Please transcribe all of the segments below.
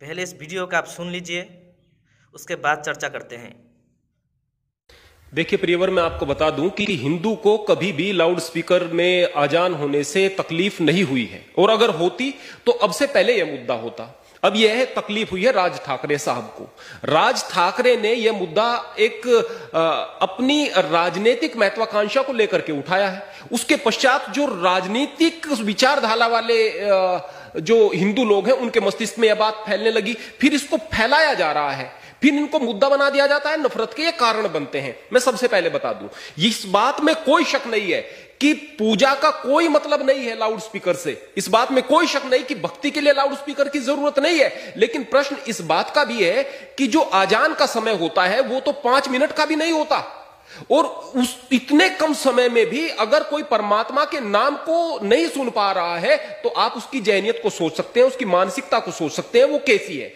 पहले इस वीडियो का आप सुन लीजिए उसके बाद चर्चा करते हैं देखिए प्रियवर मैं आपको बता दूं कि हिंदू को कभी भी लाउड स्पीकर में आजान होने से तकलीफ नहीं हुई है और अगर होती तो अब से पहले यह मुद्दा होता अब यह तकलीफ हुई है राज ठाकरे साहब को राज ठाकरे ने यह मुद्दा एक आ, अपनी राजनीतिक महत्वाकांक्षा को लेकर के उठाया है उसके पश्चात जो राजनीतिक विचारधारा वाले आ, जो हिंदू लोग हैं उनके मस्तिष्क में यह बात फैलने लगी फिर इसको फैलाया जा रहा है फिर इनको मुद्दा बना दिया जाता है नफरत के ये कारण बनते हैं मैं सबसे पहले बता दूं इस बात में कोई शक नहीं है कि पूजा का कोई मतलब नहीं है लाउड स्पीकर से इस बात में कोई शक नहीं कि भक्ति के लिए लाउड स्पीकर की जरूरत नहीं है लेकिन प्रश्न इस बात का भी है कि जो आजान का समय होता है वो तो पांच मिनट का भी नहीं होता और उस इतने कम समय में भी अगर कोई परमात्मा के नाम को नहीं सुन पा रहा है तो आप उसकी जैनियत को सोच सकते हैं उसकी मानसिकता को सोच सकते हैं वो कैसी है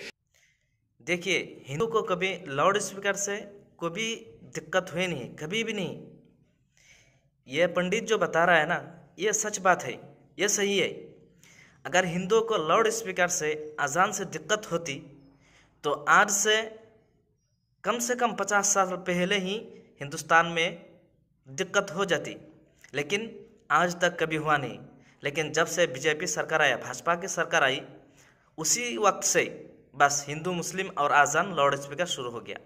देखिए हिंदू को कभी लाउड स्पीकर से कभी दिक्कत हुई नहीं कभी भी नहीं ये पंडित जो बता रहा है ना ये सच बात है ये सही है अगर हिंदुओं को लाउड स्पीकर से अजान से दिक्कत होती तो आज से कम से कम पचास साल पहले ही हिंदुस्तान में दिक्कत हो जाती लेकिन आज तक कभी हुआ नहीं लेकिन जब से बीजेपी सरकार आया भाजपा की सरकार आई उसी वक्त से बस हिंदू मुस्लिम और आज़ान लाउड स्पीकर शुरू हो गया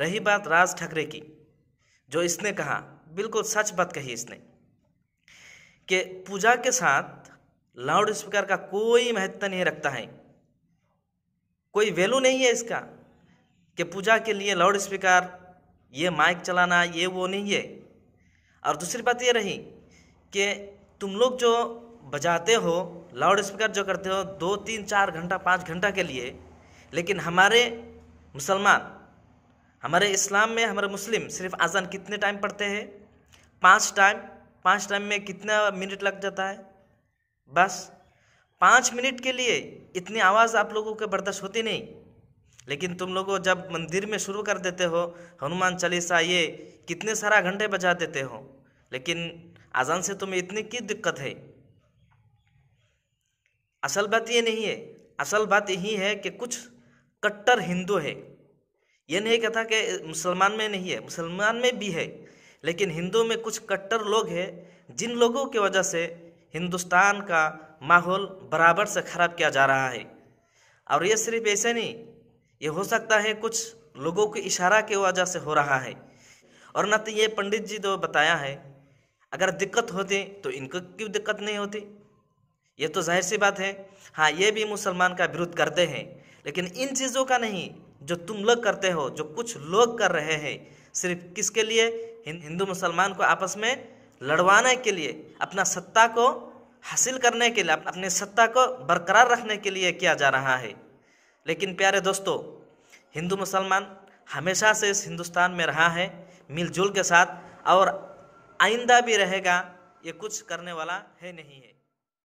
रही बात राज ठाकरे की जो इसने कहा बिल्कुल सच बात कही इसने कि पूजा के साथ लाउड स्पीकर का कोई महत्व नहीं रखता है कोई वैल्यू नहीं है इसका कि पूजा के लिए लाउड स्पीकर ये माइक चलाना ये वो नहीं है और दूसरी बात ये रही कि तुम लोग जो बजाते हो लाउड स्पीकर जो करते हो दो तीन चार घंटा पाँच घंटा के लिए लेकिन हमारे मुसलमान हमारे इस्लाम में हमारे मुस्लिम सिर्फ अजान कितने टाइम पढ़ते हैं पाँच टाइम पाँच टाइम में कितना मिनट लग जाता है बस पाँच मिनट के लिए इतनी आवाज़ आप लोगों के बर्दाश्त होती नहीं लेकिन तुम लोगों जब मंदिर में शुरू कर देते हो हनुमान चालीसा ये कितने सारा घंटे बजा देते हो लेकिन आज़ान से तुम्हें इतनी की दिक्कत है असल बात ये नहीं है असल बात यही है कि कुछ कट्टर हिंदू है ये नहीं कहता कि मुसलमान में नहीं है मुसलमान में भी है लेकिन हिंदू में कुछ कट्टर लोग हैं जिन लोगों की वजह से हिंदुस्तान का माहौल बराबर से ख़राब किया जा रहा है और ये सिर्फ ऐसे नहीं ये हो सकता है कुछ लोगों के इशारा के वजह से हो रहा है और न तो ये पंडित जी तो बताया है अगर दिक्कत होती तो इनको क्यों दिक्कत नहीं होती ये तो जाहिर सी बात है हाँ ये भी मुसलमान का विरोध करते हैं लेकिन इन चीज़ों का नहीं जो तुम लोग करते हो जो कुछ लोग कर रहे हैं सिर्फ किसके लिए हिंदू मुसलमान को आपस में लड़वाने के लिए अपना सत्ता को हासिल करने के लिए अपने सत्ता को बरकरार रखने के लिए किया जा रहा है लेकिन प्यारे दोस्तों हिंदू मुसलमान हमेशा से इस हिंदुस्तान में रहा है मिलजुल के साथ और आइंदा भी रहेगा ये कुछ करने वाला है नहीं है